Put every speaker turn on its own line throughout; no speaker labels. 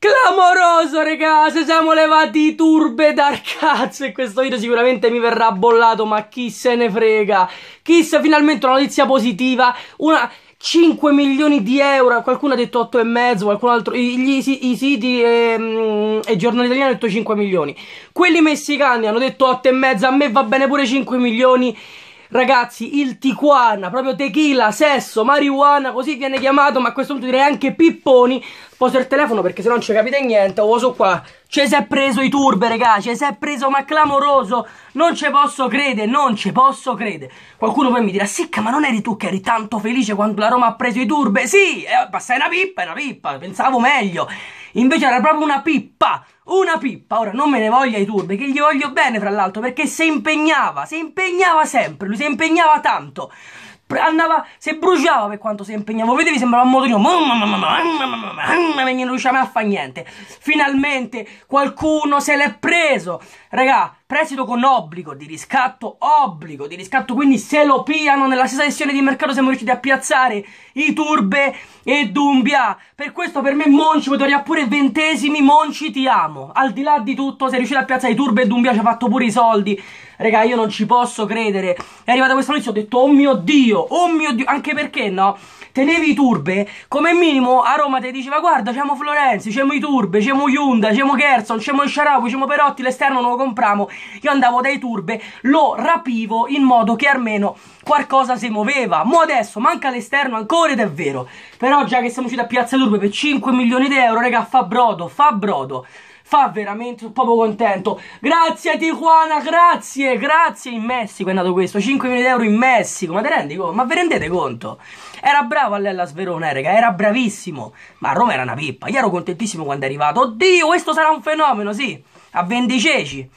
Clamoroso, ragazzi! siamo levati turbe d'arcazzo e questo video sicuramente mi verrà bollato, ma chi se ne frega! Kiss finalmente una notizia positiva, una... 5 milioni di euro, qualcuno ha detto 8 e mezzo, qualcun altro, gli, i, i siti ehm, e, mm, e giornali italiani hanno detto 5 milioni, quelli messicani hanno detto 8 e mezzo, a me va bene pure 5 milioni Ragazzi, il Tijuana, proprio tequila, sesso, marijuana, così viene chiamato, ma a questo punto direi anche pipponi. Poso il telefono perché se no non ci capite niente, lo so qua. Ci si è preso i turbe, ragazzi, ci si è preso, ma clamoroso. Non ci posso credere, non ci posso credere. Qualcuno poi mi dirà, Sicca, ma non eri tu che eri tanto felice quando la Roma ha preso i turbe? Sì, eh, ma sei una pippa, è una pippa, pensavo meglio. Invece era proprio una pippa una pippa. Ora non me ne voglia i turbi, che gli voglio bene fra l'altro, perché si impegnava, si impegnava sempre, lui si impegnava tanto andava, si bruciava per quanto si impegnava. Vedevi, sembrava un motorino, e non riusciva mai a fare niente. Finalmente qualcuno se l'è preso. Raga, prestito con obbligo di riscatto, obbligo di riscatto, quindi se lo piano nella stessa sessione di mercato siamo riusciti a piazzare i Turbe e Dumbia. Per questo per me Monci potrebbe pure ventesimi, Monci ti amo. Al di là di tutto, se riuscite a piazzare i Turbe e Dumbia ci ha fatto pure i soldi. Raga, io non ci posso credere. È arrivata questa notizia, ho detto, oh mio Dio, oh mio Dio. Anche perché, no? Tenevi i turbe, come minimo a Roma ti diceva, guarda, c'è Florenzi, c'è i turbe, c'è Hyundai, c'è Gerson, c'è Sciarapi, c'è Perotti, l'esterno non lo compriamo. Io andavo dai turbe, lo rapivo in modo che almeno qualcosa si muoveva. Mo adesso manca l'esterno ancora ed è vero. Però già che siamo usciti a Piazza Turbe per 5 milioni di euro, raga, fa brodo, fa brodo fa veramente proprio contento. Grazie Tijuana, grazie, grazie. In Messico è andato questo, 5 5.000 euro in Messico, ma te rendi conto? Ma vi rendete conto? Era bravo all'Ellas Verona, eh, raga, era bravissimo. Ma a Roma era una pippa, io ero contentissimo quando è arrivato. Oddio, questo sarà un fenomeno, sì, a 20 ceci.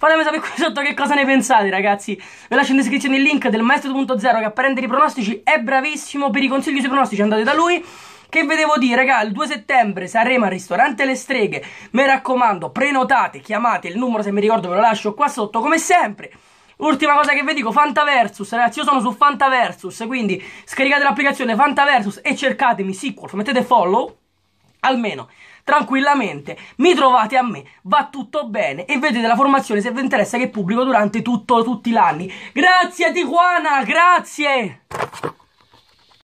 Fatemi sapere qui sotto che cosa ne pensate, ragazzi. Vi lascio in descrizione il link del maestro 2.0 che a prendere i pronostici è bravissimo. Per i consigli sui pronostici andate da lui. Che vi devo dire, raga, il 2 settembre saremo al ristorante Le Streghe. Mi raccomando, prenotate, chiamate, il numero se mi ricordo ve lo lascio qua sotto, come sempre. Ultima cosa che vi dico, Fantaversus, ragazzi, io sono su Fantaversus, quindi scaricate l'applicazione Fantaversus e cercatemi SQL, mettete follow, almeno tranquillamente, mi trovate a me, va tutto bene e vedete la formazione se vi interessa che pubblico durante tutto, tutti l'anno. Grazie Tijuana, grazie!